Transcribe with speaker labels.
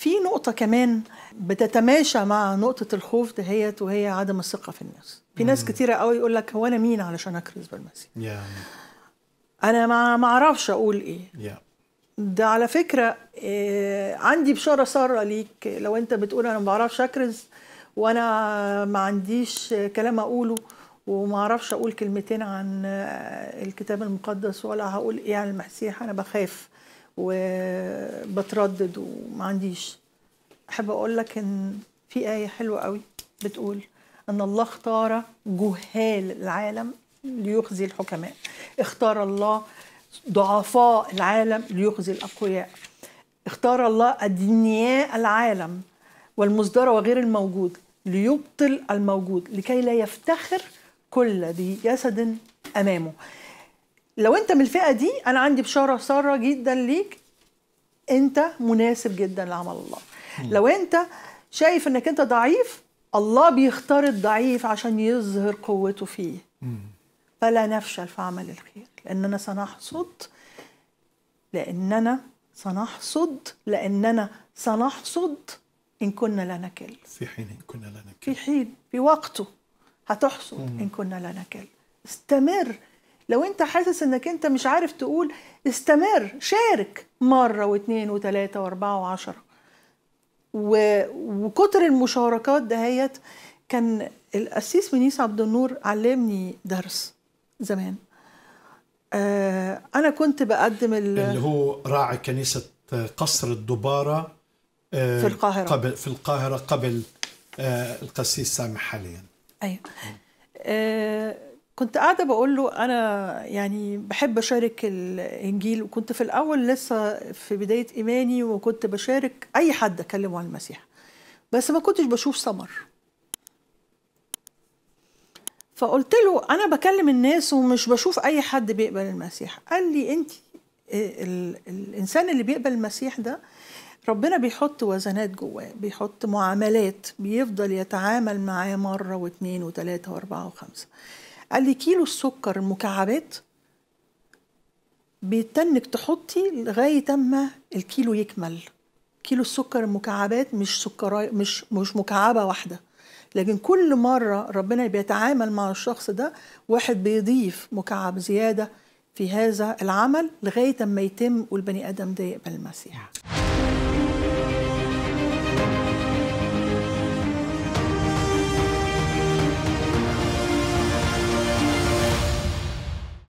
Speaker 1: في نقطة كمان بتتماشى مع نقطة الخوف دهيت وهي عدم الثقة في الناس في ناس كتيرة قوي يقول لك هو أنا مين علشان أكرز بالمسيح أنا ما ما أعرفش أقول إيه ده على فكرة آه، عندي بشارة سارة ليك لو أنت بتقول أنا ما بعرفش أكرز وأنا ما عنديش كلام أقوله وما اعرفش اقول كلمتين عن آه، الكتاب المقدس ولا هقول ايه عن المسيح انا بخاف وبتردد وما عنديش احب اقول لك ان في ايه حلوه قوي بتقول ان الله اختار جهال العالم ليخزي الحكماء اختار الله ضعفاء العالم ليخزي الاقوياء اختار الله ادنياء العالم والمصدر وغير الموجود ليبطل الموجود لكي لا يفتخر كل ذي جسد امامه لو انت من الفئه دي انا عندي بشاره ساره جدا ليك انت مناسب جدا لعمل الله لو انت شايف انك انت ضعيف الله بيختار الضعيف عشان يظهر قوته فيه فلا نفشل في عمل الخير لاننا سنحصد لاننا سنحصد لاننا سنحصد ان كنا لا نكل في حين ان كنا لا نكل في حين في وقته هتحصد ان كنا لا نكل استمر لو انت حاسس انك انت مش عارف تقول استمر شارك مرة واثنين وثلاثة واربعة وعشرة وكتر المشاركات دهيت كان القسيس منيس عبد النور علمني درس زمان آه انا كنت بقدم اللي هو راعي كنيسه قصر الدباره آه في القاهره قبل في القاهره قبل آه القسيس سامح حاليا ايوه آه، كنت قاعدة بقول له أنا يعني بحب أشارك الإنجيل وكنت في الأول لسه في بداية إيماني وكنت بشارك أي حد أكلمه عن المسيح بس ما كنتش بشوف سمر فقلت له أنا بكلم الناس ومش بشوف أي حد بيقبل المسيح قال لي أنت الإنسان اللي بيقبل المسيح ده ربنا بيحط وزنات جواه بيحط معاملات بيفضل يتعامل معاه مرة واثنين وثلاثة وأربعة وخمسة قال لي كيلو السكر المكعبات بيتنك تحطي لغايه اما الكيلو يكمل كيلو السكر المكعبات مش سكراي مش مش مكعبه واحده لكن كل مره ربنا بيتعامل مع الشخص ده واحد بيضيف مكعب زياده في هذا العمل لغايه ما يتم والبني ادم ده يقبل المسيح